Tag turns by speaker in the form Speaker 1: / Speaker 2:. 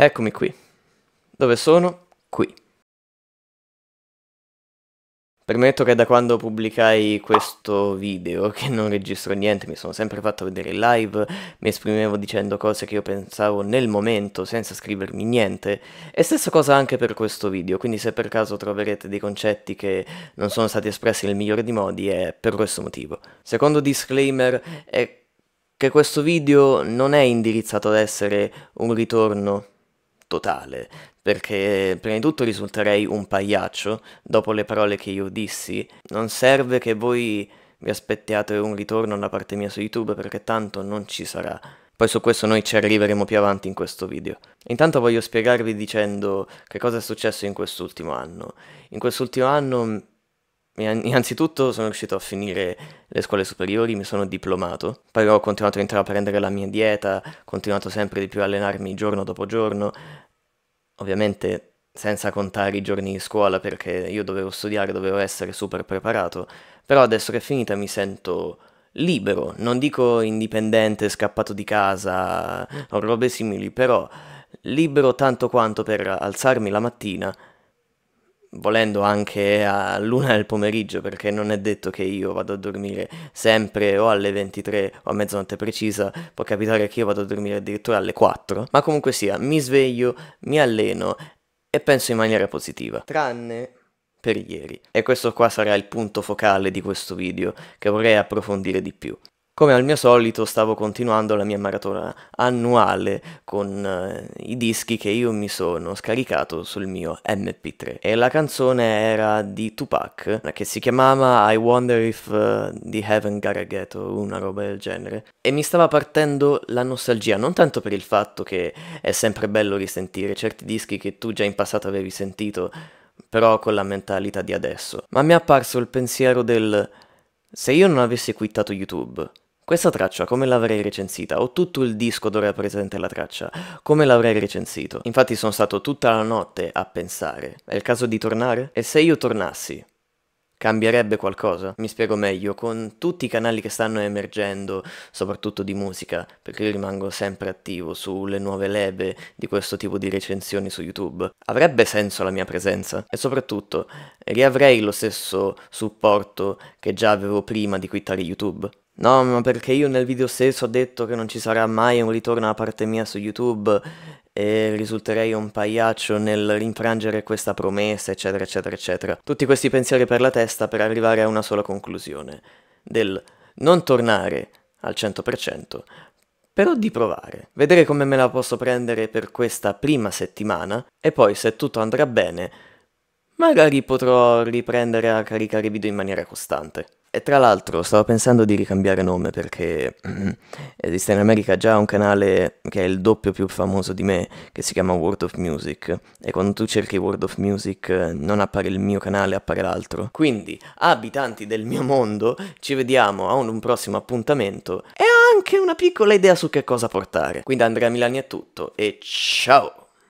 Speaker 1: Eccomi qui. Dove sono? Qui. Permetto che da quando pubblicai questo video, che non registro niente, mi sono sempre fatto vedere in live, mi esprimevo dicendo cose che io pensavo nel momento senza scrivermi niente, e stessa cosa anche per questo video, quindi se per caso troverete dei concetti che non sono stati espressi nel migliore dei modi è per questo motivo. Secondo disclaimer è che questo video non è indirizzato ad essere un ritorno totale, perché prima di tutto risulterei un pagliaccio dopo le parole che io dissi. Non serve che voi vi aspettiate un ritorno da parte mia su YouTube perché tanto non ci sarà. Poi su questo noi ci arriveremo più avanti in questo video. Intanto voglio spiegarvi dicendo che cosa è successo in quest'ultimo anno. In quest'ultimo anno Innanzitutto sono riuscito a finire le scuole superiori, mi sono diplomato, poi ho continuato a intraprendere la mia dieta, ho continuato sempre di più a allenarmi giorno dopo giorno, ovviamente senza contare i giorni di scuola perché io dovevo studiare, dovevo essere super preparato, però adesso che è finita mi sento libero, non dico indipendente, scappato di casa o robe simili, però libero tanto quanto per alzarmi la mattina volendo anche a luna del pomeriggio, perché non è detto che io vado a dormire sempre o alle 23 o a mezzanotte precisa, può capitare che io vado a dormire addirittura alle 4, ma comunque sia, mi sveglio, mi alleno e penso in maniera positiva, tranne per ieri. E questo qua sarà il punto focale di questo video, che vorrei approfondire di più. Come al mio solito stavo continuando la mia maratona annuale con eh, i dischi che io mi sono scaricato sul mio MP3 e la canzone era di Tupac che si chiamava I Wonder If uh, The Heaven Got a Ghetto, una roba del genere e mi stava partendo la nostalgia, non tanto per il fatto che è sempre bello risentire certi dischi che tu già in passato avevi sentito però con la mentalità di adesso, ma mi è apparso il pensiero del se io non avessi quittato YouTube questa traccia come l'avrei recensita? O tutto il disco dove è presente la traccia? Come l'avrei recensito? Infatti sono stato tutta la notte a pensare. È il caso di tornare? E se io tornassi? Cambierebbe qualcosa? Mi spiego meglio, con tutti i canali che stanno emergendo, soprattutto di musica, perché io rimango sempre attivo sulle nuove lebe di questo tipo di recensioni su YouTube, avrebbe senso la mia presenza? E soprattutto, riavrei lo stesso supporto che già avevo prima di quittare YouTube? No, ma perché io nel video stesso ho detto che non ci sarà mai un ritorno da parte mia su YouTube e risulterei un pagliaccio nel rinfrangere questa promessa, eccetera, eccetera, eccetera. Tutti questi pensieri per la testa per arrivare a una sola conclusione, del non tornare al 100%, però di provare, vedere come me la posso prendere per questa prima settimana e poi se tutto andrà bene, magari potrò riprendere a caricare video in maniera costante. E tra l'altro stavo pensando di ricambiare nome perché mm, esiste eh, in America già un canale che è il doppio più famoso di me, che si chiama World of Music, e quando tu cerchi World of Music eh, non appare il mio canale, appare l'altro. Quindi, abitanti del mio mondo, ci vediamo a un prossimo appuntamento e ho anche una piccola idea su che cosa portare. Quindi Andrea Milani è tutto e ciao!